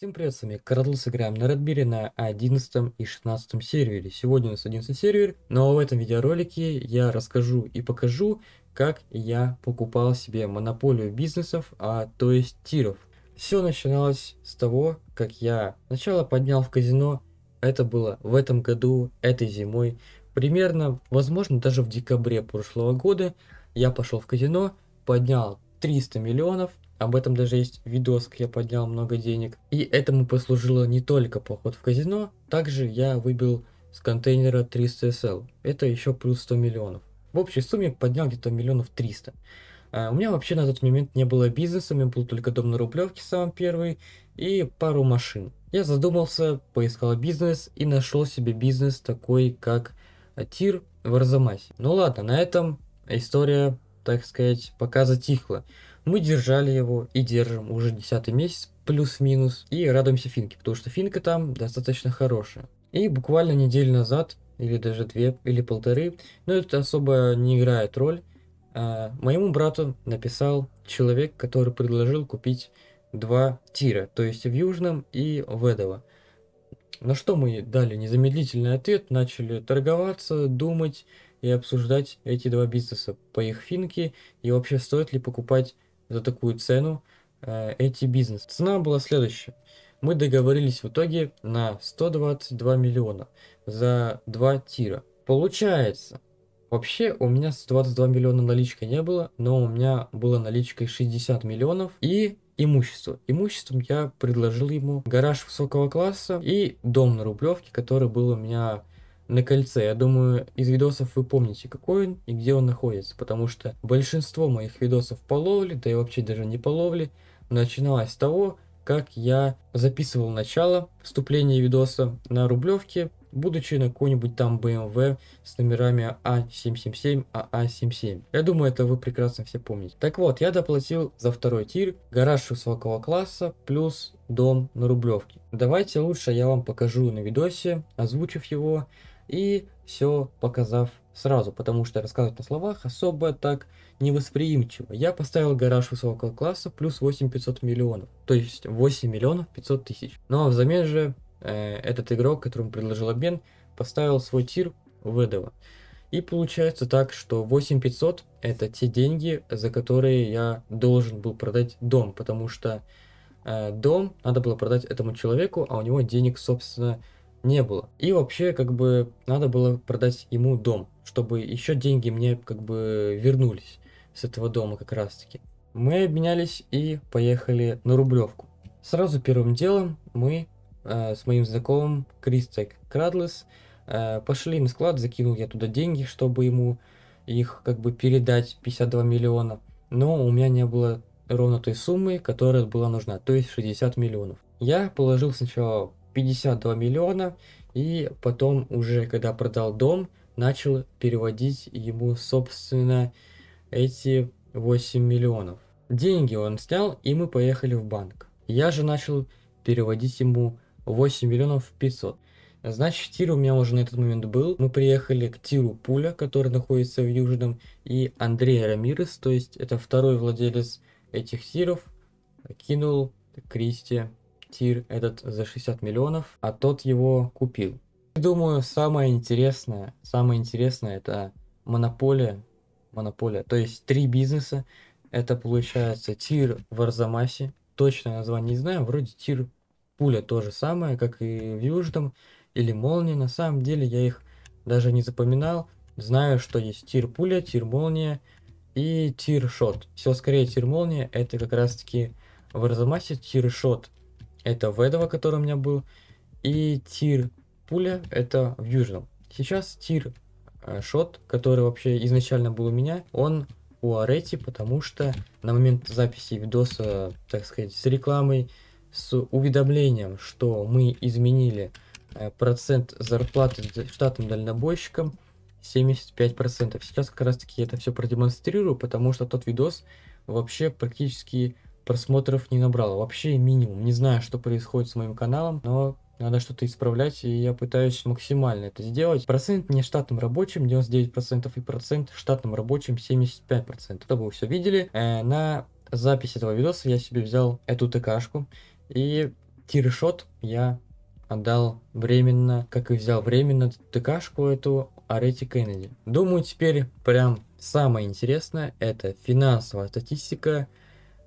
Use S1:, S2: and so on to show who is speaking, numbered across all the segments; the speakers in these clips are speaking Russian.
S1: Всем привет, с вами Карлос, Сыграем на Редбире на 11 и 16 сервере. Сегодня у нас 11 сервер, но в этом видеоролике я расскажу и покажу, как я покупал себе монополию бизнесов, а то есть тиров. Все начиналось с того, как я сначала поднял в казино, это было в этом году, этой зимой, примерно, возможно, даже в декабре прошлого года, я пошел в казино, поднял 300 миллионов, об этом даже есть видос, как я поднял много денег. И этому послужило не только поход в казино, также я выбил с контейнера 300 SL. Это еще плюс 100 миллионов. В общей сумме поднял где-то миллионов 300. А у меня вообще на тот момент не было бизнеса, у меня был только дом на Рублевке самый первый и пару машин. Я задумался, поискал бизнес и нашел себе бизнес такой, как тир в Арзамасе. Ну ладно, на этом история, так сказать, пока затихла. Мы держали его и держим уже десятый месяц, плюс-минус, и радуемся финке, потому что финка там достаточно хорошая. И буквально неделю назад, или даже две, или полторы, но это особо не играет роль, а, моему брату написал человек, который предложил купить два тира, то есть в Южном и в Эдово. На что мы дали незамедлительный ответ, начали торговаться, думать и обсуждать эти два бизнеса по их финке и вообще стоит ли покупать за такую цену э, эти бизнес. Цена была следующая. Мы договорились в итоге на 122 миллиона за два тира. Получается, Вообще, у меня 122 миллиона наличка не было, но у меня было наличкой 60 миллионов и имущество. Имуществом я предложил ему гараж высокого класса и дом на Рублевке, который был у меня на кольце. Я думаю, из видосов вы помните, какой он и где он находится, потому что большинство моих видосов по ловле, да и вообще даже не по ловле, начиналось с того, как я записывал начало вступления видоса на Рублевке, будучи на какой-нибудь там BMW с номерами А777, АА77. Я думаю, это вы прекрасно все помните. Так вот, я доплатил за второй тир гараж высокого класса плюс дом на Рублевке. Давайте лучше я вам покажу на видосе, озвучив его, и все показав сразу, потому что рассказывать на словах особо так невосприимчиво. Я поставил гараж высокого класса плюс 8500 миллионов, то есть 8 миллионов 500 тысяч. Ну а взамен же э, этот игрок, которому предложил обмен, поставил свой тир в выдала. И получается так, что 8500 это те деньги, за которые я должен был продать дом, потому что э, дом надо было продать этому человеку, а у него денег, собственно, не было. И вообще, как бы, надо было продать ему дом, чтобы еще деньги мне, как бы, вернулись с этого дома как раз-таки. Мы обменялись и поехали на Рублевку. Сразу первым делом мы э, с моим знакомым Кристек Крадлес э, пошли на склад, закинул я туда деньги, чтобы ему их как бы передать 52 миллиона. Но у меня не было ровно той суммы, которая была нужна, то есть 60 миллионов. Я положил сначала 52 миллиона. И потом уже, когда продал дом, начал переводить ему, собственно, эти 8 миллионов. Деньги он снял, и мы поехали в банк. Я же начал переводить ему 8 миллионов 500. Значит, Тир у меня уже на этот момент был. Мы приехали к Тиру Пуля, который находится в Южном, и Андрей Рамирес, то есть это второй владелец этих Тиров, кинул Кристи тир этот за 60 миллионов, а тот его купил. Думаю, самое интересное, самое интересное это монополия, монополия, то есть три бизнеса. Это получается тир в Арзамасе, точное название не знаю, вроде тир пуля то же самое, как и в Южном или Молния. На самом деле я их даже не запоминал. Знаю, что есть тир пуля, тир молния и тир шот. Все скорее тир молния это как раз таки в Арзамасе тир шот это Ведова, который у меня был, и тир пуля, это в южном. Сейчас тир э, шот, который вообще изначально был у меня, он у Арети, потому что на момент записи видоса, так сказать, с рекламой, с уведомлением, что мы изменили э, процент зарплаты штатным дальнобойщикам 75%. Сейчас как раз таки это все продемонстрирую, потому что тот видос вообще практически просмотров не набрал. Вообще минимум. Не знаю, что происходит с моим каналом, но надо что-то исправлять, и я пытаюсь максимально это сделать. Процент не штатным рабочим 99% и процент штатным рабочим 75%. Чтобы вы все видели, э, на запись этого видоса я себе взял эту ТКшку, и тиршот я отдал временно, как и взял временно ТКшку эту Арети Кеннеди. Думаю, теперь прям самое интересное, это финансовая статистика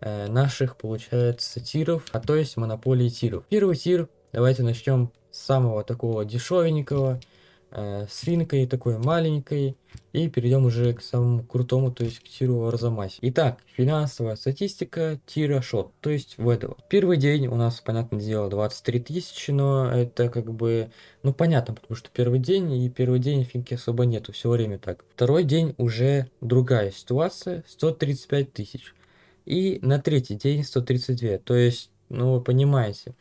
S1: Э, наших, получается, тиров, а то есть монополии тиров. Первый тир, давайте начнем с самого такого дешевенького, э, свинкой такой маленькой, и перейдем уже к самому крутому, то есть к тиру Арзамасе. Итак, финансовая статистика тира шот, то есть в этого. Первый день у нас, понятное дело, 23 тысячи, но это как бы, ну понятно, потому что первый день, и первый день финки особо нету, все время так. Второй день уже другая ситуация, 135 тысяч и на третий день 132. То есть, ну вы понимаете,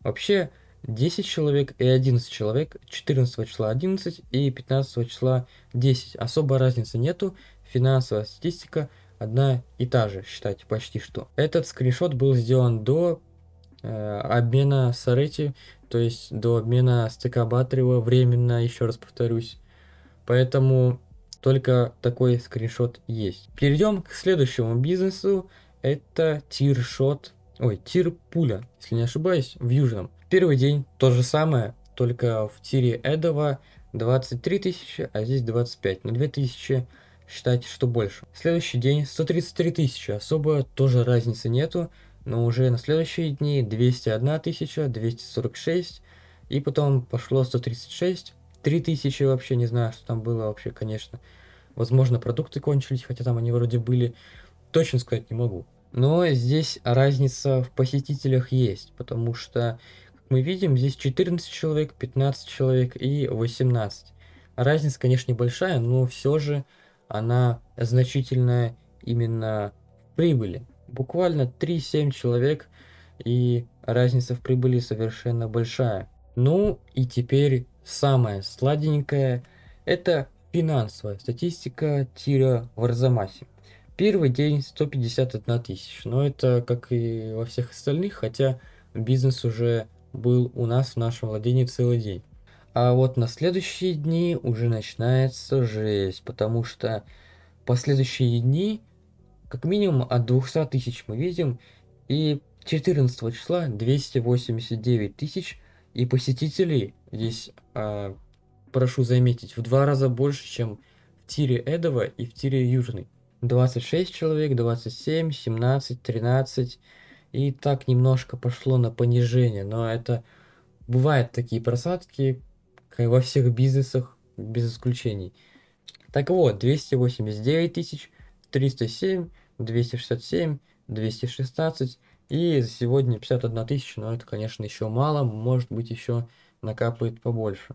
S1: вообще 10 человек и 11 человек, 14 числа 11 и 15 числа 10. Особой разницы нету, финансовая статистика одна и та же, считайте, почти что. Этот скриншот был сделан до э, обмена Сарети, то есть до обмена стека Батарева временно, еще раз повторюсь. Поэтому только такой скриншот есть. Перейдем к следующему бизнесу это тиршот, ой, тир пуля, если не ошибаюсь, в Южном. Первый день то же самое, только в тире Эдова 23 тысячи, а здесь 25, на 2 тысячи считайте, что больше. Следующий день 133 тысячи, особо тоже разницы нету, но уже на следующие дни 201 тысяча, 246, и потом пошло 136, 3000 вообще, не знаю, что там было вообще, конечно. Возможно, продукты кончились, хотя там они вроде были. Точно сказать не могу. Но здесь разница в посетителях есть, потому что, как мы видим, здесь 14 человек, 15 человек и 18. Разница, конечно, небольшая, но все же она значительная именно в прибыли. Буквально 3-7 человек, и разница в прибыли совершенно большая. Ну и теперь самое сладенькое – это финансовая статистика тира в Арзамасе. Первый день 151 тысяч, но это как и во всех остальных, хотя бизнес уже был у нас в нашем владении целый день. А вот на следующие дни уже начинается жесть, потому что последующие дни как минимум от 200 тысяч мы видим, и 14 числа 289 тысяч, и посетителей здесь, а, прошу заметить, в два раза больше, чем в тире Эдова и в тире Южный. 26 человек, 27, 17, 13. И так немножко пошло на понижение, но это бывают такие просадки как во всех бизнесах, без исключений. Так вот, 289 тысяч, 307, 267, 216 и сегодня 51 тысяча, но это, конечно, еще мало, может быть, еще накапает побольше.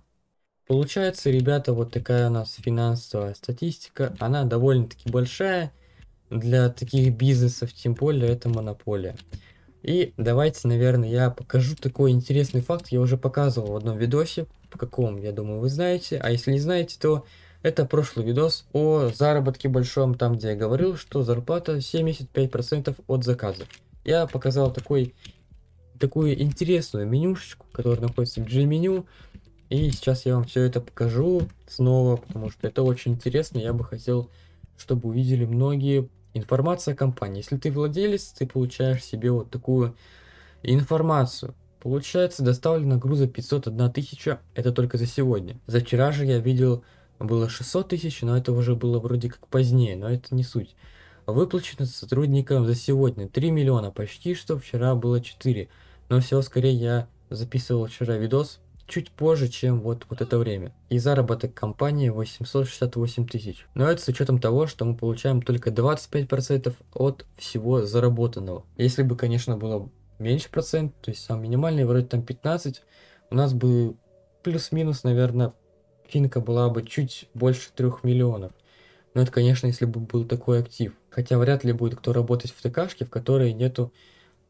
S1: Получается, ребята, вот такая у нас финансовая статистика. Она довольно-таки большая для таких бизнесов, тем более это монополия. И давайте, наверное, я покажу такой интересный факт. Я уже показывал в одном видосе, по какому, я думаю, вы знаете. А если не знаете, то это прошлый видос о заработке большом, там, где я говорил, что зарплата 75% от заказа. Я показал такой, такую интересную менюшечку, которая находится в G-меню. И сейчас я вам все это покажу снова, потому что это очень интересно. Я бы хотел, чтобы увидели многие. Информация о компании. Если ты владелец, ты получаешь себе вот такую информацию. Получается, доставлено груза 501 тысяча, это только за сегодня. За вчера же я видел, было 600 тысяч, но это уже было вроде как позднее, но это не суть. Выплачено сотрудникам за сегодня 3 миллиона, почти что вчера было 4. Но все, скорее я записывал вчера видос, чуть позже, чем вот, вот это время. И заработок компании 868 тысяч. Но это с учетом того, что мы получаем только 25% от всего заработанного. Если бы, конечно, было меньше процент, то есть сам минимальный, вроде там 15, у нас бы плюс-минус, наверное, финка была бы чуть больше 3 миллионов. Но это, конечно, если бы был такой актив. Хотя вряд ли будет кто работать в ТКшке, в которой нету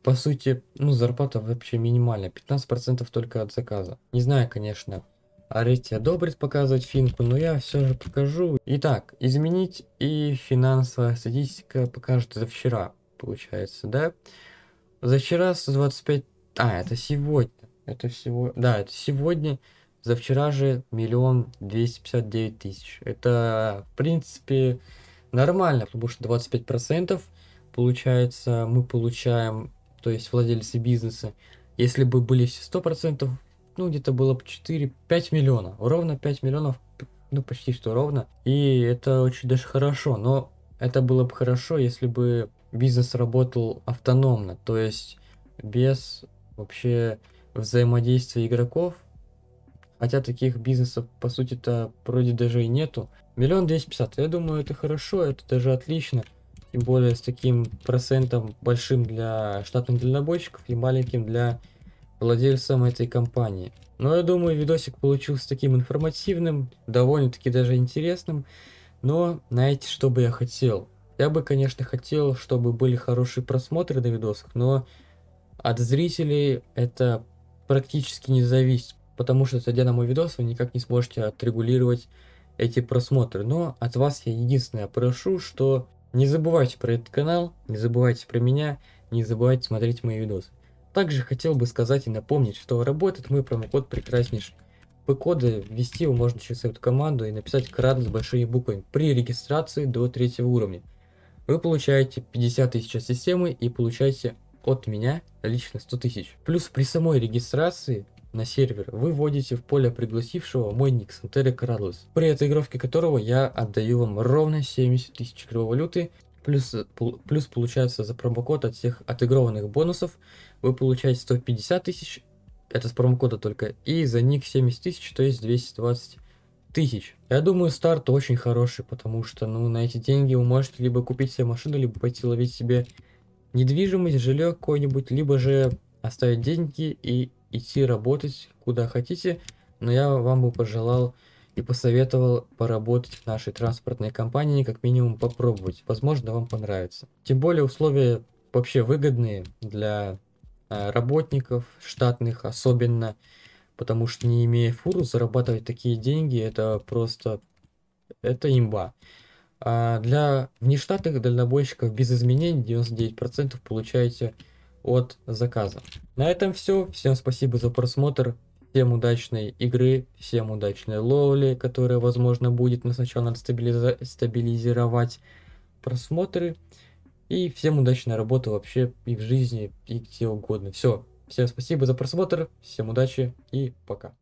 S1: по сути, ну, зарплата вообще минимальная, 15% только от заказа. Не знаю, конечно, Арити одобрит показывать финку, но я все же покажу. Итак, изменить и финансовая статистика покажет за вчера, получается, да? За вчера с 25. А, это сегодня. Это всего... Да, это сегодня. За вчера же миллион двести пятьдесят девять тысяч. Это, в принципе, нормально, потому что 25% получается мы получаем то есть владельцы бизнеса, если бы были все 100%, ну где-то было бы 4-5 миллионов, ровно 5 миллионов, ну почти что ровно, и это очень даже хорошо, но это было бы хорошо, если бы бизнес работал автономно, то есть без вообще взаимодействия игроков, хотя таких бизнесов по сути-то вроде даже и нету. Миллион двести пятьдесят, я думаю, это хорошо, это даже отлично. Тем более с таким процентом большим для штатных дальнобойщиков и маленьким для владельцам этой компании. Но я думаю, видосик получился таким информативным, довольно-таки даже интересным. Но знаете, что бы я хотел? Я бы, конечно, хотел, чтобы были хорошие просмотры на видосах, но от зрителей это практически не зависит, потому что, зайдя на мой видос, вы никак не сможете отрегулировать эти просмотры. Но от вас я единственное прошу, что не забывайте про этот канал, не забывайте про меня, не забывайте смотреть мои видосы. Также хотел бы сказать и напомнить, что работает мой промокод прекраснейший. П-коды ввести его можно через эту команду и написать крат с большими буквами при регистрации до третьего уровня. Вы получаете 50 тысяч от системы и получаете от меня лично 100 тысяч. Плюс при самой регистрации на сервер, вы вводите в поле пригласившего мой ник Сантери Крадус, при отыгровке которого я отдаю вам ровно 70 тысяч криптовалюты, плюс, плюс получается за промокод от всех отыгрованных бонусов вы получаете 150 тысяч, это с промокода только, и за ник 70 тысяч, то есть 220 тысяч. Я думаю, старт очень хороший, потому что, ну, на эти деньги вы можете либо купить себе машину, либо пойти ловить себе недвижимость, жилье какое-нибудь, либо же оставить деньги и идти работать куда хотите, но я вам бы пожелал и посоветовал поработать в нашей транспортной компании, как минимум попробовать. Возможно, вам понравится. Тем более условия вообще выгодные для а, работников, штатных особенно, потому что не имея фуру, зарабатывать такие деньги, это просто, это имба. А для внештатных дальнобойщиков без изменений 99% получаете от заказа. На этом все. Всем спасибо за просмотр. Всем удачной игры, всем удачной ловли, которая, возможно, будет, но сначала надо стабилиза стабилизировать просмотры. И всем удачной работы вообще и в жизни, и где угодно. Все. Всем спасибо за просмотр, всем удачи и пока.